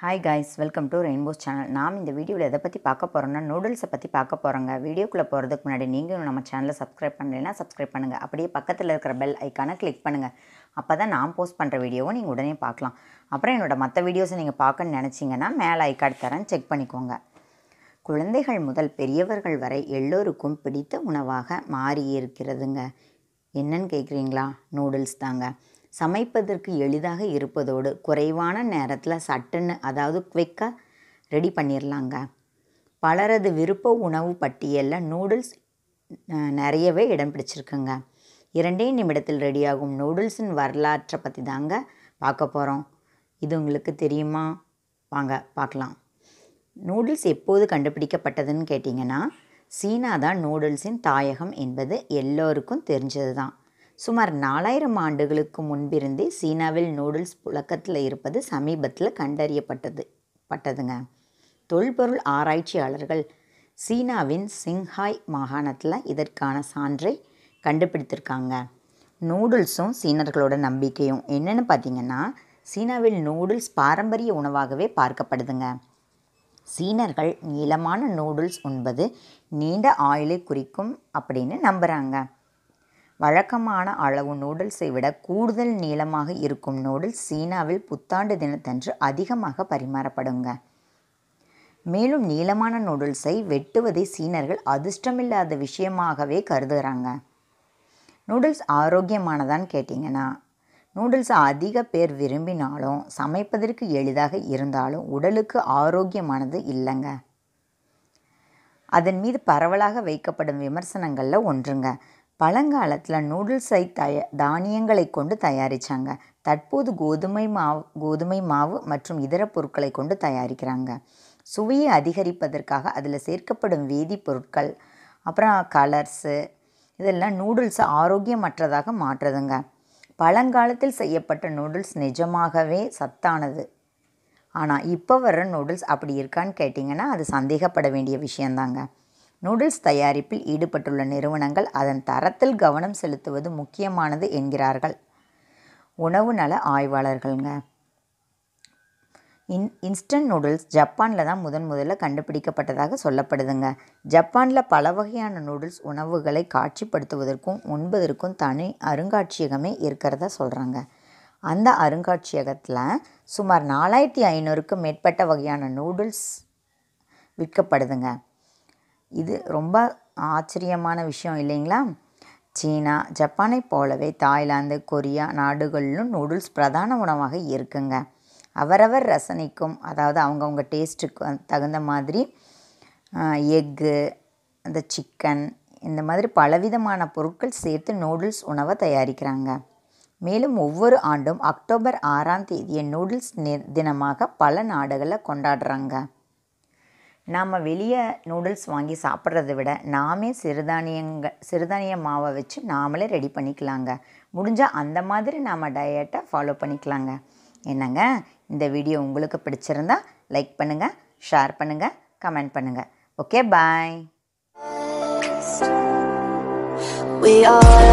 hi guys welcome to Rainbow's channel நாம் இந்த வீடியோவில் எதை பற்றி பார்க்க போகிறோம்னா நூடுல்ஸை பற்றி பார்க்க போகிறோங்க வீடியோக்குள்ளே போகிறதுக்கு முன்னாடி நீங்களும் நம்ம சேனலை சப்ஸ்கிரைப் பண்ணலைன்னா சப்ஸ்கிரைப் பண்ணுங்கள் அப்படியே பக்கத்தில் இருக்கிற பெல் ஐக்கானை கிளிக் பண்ணுங்கள் அப்போ தான் நான் போஸ்ட் பண்ணுற வீடியோவும் நீங்கள் உடனே பார்க்கலாம் அப்புறம் என்னோடய மற்ற வீடியோஸை நீங்கள் பார்க்கணுன்னு நினச்சிங்கன்னா மேலே ஐக்கார்டு தரேன் செக் பண்ணிக்கோங்க குழந்தைகள் முதல் பெரியவர்கள் வரை எல்லோருக்கும் பிடித்த உணவாக மாறி இருக்கிறதுங்க என்னன்னு கேட்குறீங்களா நூடுல்ஸ் தாங்க சமைப்பதற்கு எளிதாக இருப்பதோடு குறைவான நேரத்தில் சட்டுன்னு அதாவது குவிக்காக ரெடி பண்ணிடலாங்க பலரது விருப்ப உணவு பட்டியலில் நூடுல்ஸ் நிறையவே இடம் பிடிச்சிருக்குங்க இரண்டே நிமிடத்தில் ரெடியாகும் நூடுல்ஸின் வரலாற்றை பற்றி தாங்க பார்க்க போகிறோம் இது உங்களுக்கு தெரியுமா வாங்க பார்க்கலாம் நூடுல்ஸ் எப்போது கண்டுபிடிக்கப்பட்டதுன்னு கேட்டிங்கன்னா சீனா தான் நூடுல்ஸின் தாயகம் என்பது எல்லோருக்கும் தெரிஞ்சது தான் சுமார் நாலாயிரம் ஆண்டுகளுக்கு முன்பிருந்தே சீனாவில் நூடுல்ஸ் புழக்கத்தில் இருப்பது சமீபத்தில் கண்டறியப்பட்டது பட்டதுங்க தொல்பொருள் ஆராய்ச்சியாளர்கள் சீனாவின் சிங்ஹாய் மாகாணத்தில் இதற்கான சான்றை கண்டுபிடித்திருக்காங்க நூடுல்ஸும் சீனர்களோட நம்பிக்கையும் என்னென்னு பார்த்தீங்கன்னா சீனாவில் நூடுல்ஸ் பாரம்பரிய உணவாகவே பார்க்கப்படுதுங்க சீனர்கள் நீளமான நூடுல்ஸ் உண்பது நீண்ட ஆயுளை குறிக்கும் அப்படின்னு நம்புகிறாங்க வழக்கமான அளவு நூடுல்ஸை விட கூடுதல் நீளமாக இருக்கும் நூடுல்ஸ் சீனாவில் புத்தாண்டு தினத்தன்று அதிகமாக பரிமாறப்படுங்க மேலும் நீளமான நூடுல்ஸை வெட்டுவதை சீனர்கள் அதிர்ஷ்டமில்லாத விஷயமாகவே கருதுகிறாங்க நூடுல்ஸ் ஆரோக்கியமானதான்னு கேட்டிங்கன்னா நூடுல்ஸ் அதிக பேர் விரும்பினாலும் சமைப்பதற்கு எளிதாக இருந்தாலும் உடலுக்கு ஆரோக்கியமானது இல்லைங்க அதன் மீது பரவலாக வைக்கப்படும் விமர்சனங்களில் ஒன்றுங்க பழங்காலத்தில் நூடுல்ஸை தய தானியங்களை கொண்டு தயாரித்தாங்க தற்போது கோதுமை மாவு கோதுமை மாவு மற்றும் இதர பொருட்களை கொண்டு தயாரிக்கிறாங்க சுவையை அதிகரிப்பதற்காக அதில் சேர்க்கப்படும் வேதிப்பொருட்கள் அப்புறம் கலர்ஸு இதெல்லாம் நூடுல்ஸை ஆரோக்கியமற்றதாக மாற்றுதுங்க பழங்காலத்தில் செய்யப்பட்ட நூடுல்ஸ் நிஜமாகவே சத்தானது ஆனால் இப்போ வர்ற நூடுல்ஸ் அப்படி இருக்கான்னு கேட்டிங்கன்னா அது சந்தேகப்பட வேண்டிய விஷயந்தாங்க நூடுல்ஸ் தயாரிப்பில் ஈடுபட்டுள்ள நிறுவனங்கள் அதன் தரத்தில் கவனம் செலுத்துவது முக்கியமானது என்கிறார்கள் உணவு நல ஆய்வாளர்கள்ங்க இன் இன்ஸ்டன்ட் நூடுல்ஸ் ஜப்பானில் தான் முதன் முதல்ல கண்டுபிடிக்கப்பட்டதாக சொல்லப்படுதுங்க ஜப்பானில் பல வகையான நூடுல்ஸ் உணவுகளை காட்சிப்படுத்துவதற்கும் உண்பதற்கும் தனி அருங்காட்சியகமே இருக்கிறதா சொல்கிறாங்க அந்த அருங்காட்சியகத்தில் சுமார் நாலாயிரத்தி ஐநூறுக்கும் மேற்பட்ட வகையான நூடுல்ஸ் விற்கப்படுதுங்க இது ரொம்ப ஆச்சரியமான விஷயம் இல்லைங்களா சீனா ஜப்பானை போலவே தாய்லாந்து கொரியா நாடுகளிலும் நூடுல்ஸ் பிரதான உணவாக இருக்குங்க அவரவர் ரசனைக்கும் அதாவது அவங்கவுங்க டேஸ்ட்டுக்கு தகுந்த மாதிரி எக்கு அந்த சிக்கன் இந்த மாதிரி பலவிதமான பொருட்கள் சேர்த்து நூடுல்ஸ் உணவை தயாரிக்கிறாங்க மேலும் ஒவ்வொரு ஆண்டும் அக்டோபர் ஆறாம் தேதியை நூடுல்ஸ் தினமாக பல நாடுகளை கொண்டாடுறாங்க நாம் வெளியே நூடுல்ஸ் வாங்கி சாப்பிட்றத விட நாமே சிறுதானியங்க சிறுதானிய மாவை வச்சு நாமளே ரெடி பண்ணிக்கலாங்க முடிஞ்சால் அந்த மாதிரி நாம் டயட்டை ஃபாலோ பண்ணிக்கலாங்க என்னங்க இந்த வீடியோ உங்களுக்கு பிடிச்சிருந்தா லைக் பண்ணுங்கள் ஷேர் பண்ணுங்கள் கமெண்ட் பண்ணுங்கள் ஓகே பாய் We are